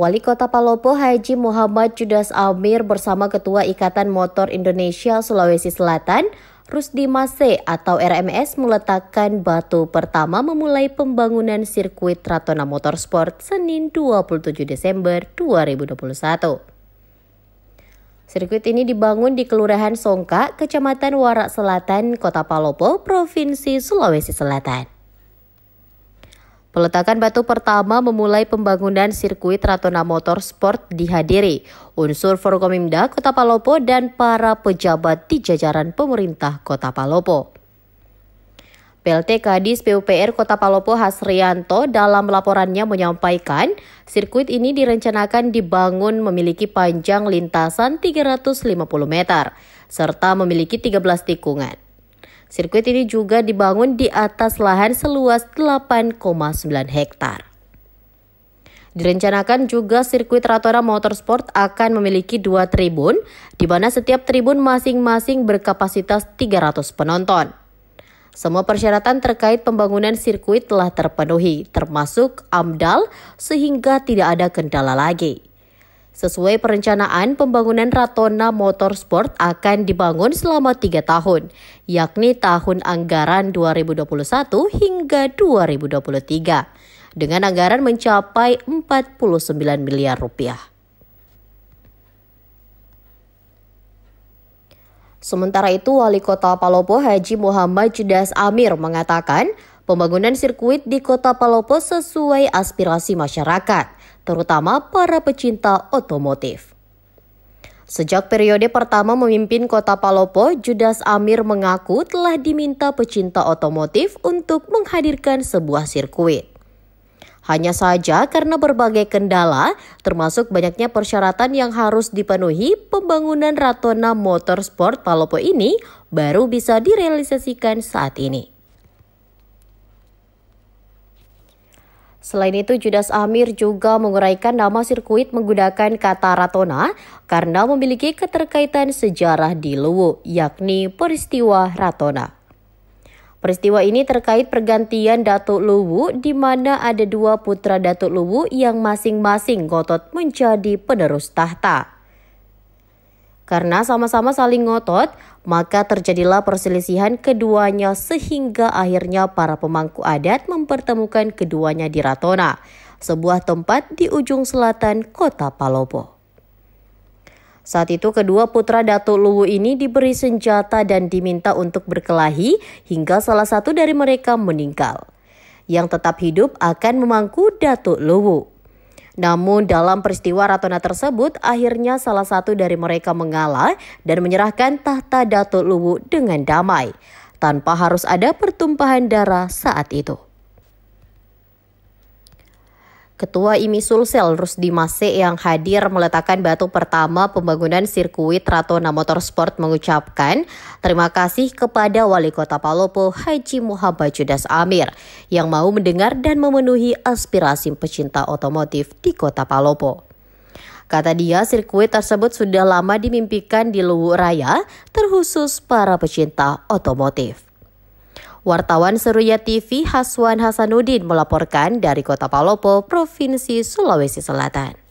Wali Kota Palopo Haji Muhammad Judas Amir bersama Ketua Ikatan Motor Indonesia Sulawesi Selatan Rusdi Mase atau RMS meletakkan batu pertama memulai pembangunan sirkuit Ratona Motorsport Senin 27 Desember 2021. Sirkuit ini dibangun di Kelurahan Songka, Kecamatan Warak Selatan, Kota Palopo, Provinsi Sulawesi Selatan. Peletakan batu pertama memulai pembangunan sirkuit Ratona Motorsport dihadiri unsur Forkomimda Kota Palopo dan para pejabat di jajaran pemerintah Kota Palopo. PLT Kadis PUPR Kota Palopo Hasrianto dalam laporannya menyampaikan, sirkuit ini direncanakan dibangun memiliki panjang lintasan 350 meter, serta memiliki 13 tikungan. Sirkuit ini juga dibangun di atas lahan seluas 8,9 hektar. Direncanakan juga sirkuit Ratora Motorsport akan memiliki dua tribun, di mana setiap tribun masing-masing berkapasitas 300 penonton. Semua persyaratan terkait pembangunan sirkuit telah terpenuhi, termasuk AMDAL, sehingga tidak ada kendala lagi. Sesuai perencanaan, pembangunan Ratona Motorsport akan dibangun selama tiga tahun, yakni tahun anggaran 2021 hingga 2023, dengan anggaran mencapai 49 miliar rupiah. Sementara itu, Wali Kota Palopo Haji Muhammad Judas Amir mengatakan pembangunan sirkuit di kota Palopo sesuai aspirasi masyarakat, terutama para pecinta otomotif. Sejak periode pertama memimpin kota Palopo, Judas Amir mengaku telah diminta pecinta otomotif untuk menghadirkan sebuah sirkuit. Hanya saja karena berbagai kendala, termasuk banyaknya persyaratan yang harus dipenuhi, pembangunan Ratona Motorsport Palopo ini baru bisa direalisasikan saat ini. Selain itu, Judas Amir juga menguraikan nama sirkuit menggunakan kata Ratona karena memiliki keterkaitan sejarah di Luwu, yakni peristiwa Ratona. Peristiwa ini terkait pergantian Datuk Luwu di mana ada dua putra Datuk Luwu yang masing-masing gotot menjadi penerus tahta. Karena sama-sama saling ngotot, maka terjadilah perselisihan keduanya sehingga akhirnya para pemangku adat mempertemukan keduanya di Ratona, sebuah tempat di ujung selatan kota Palopo. Saat itu kedua putra Datuk Luwu ini diberi senjata dan diminta untuk berkelahi hingga salah satu dari mereka meninggal. Yang tetap hidup akan memangku Datuk Luwu. Namun dalam peristiwa Ratona tersebut akhirnya salah satu dari mereka mengalah dan menyerahkan tahta Datuk Luwu dengan damai tanpa harus ada pertumpahan darah saat itu. Ketua IMI Sulsel Rusdi Mase yang hadir meletakkan batu pertama pembangunan sirkuit Ratona Motorsport mengucapkan terima kasih kepada Wali Kota Palopo Haji Muhammad Judas Amir yang mau mendengar dan memenuhi aspirasi pecinta otomotif di Kota Palopo. Kata dia, sirkuit tersebut sudah lama dimimpikan di Luwu Raya, terkhusus para pecinta otomotif. Wartawan Seruya TV Haswan Hasanuddin melaporkan dari Kota Palopo, Provinsi Sulawesi Selatan.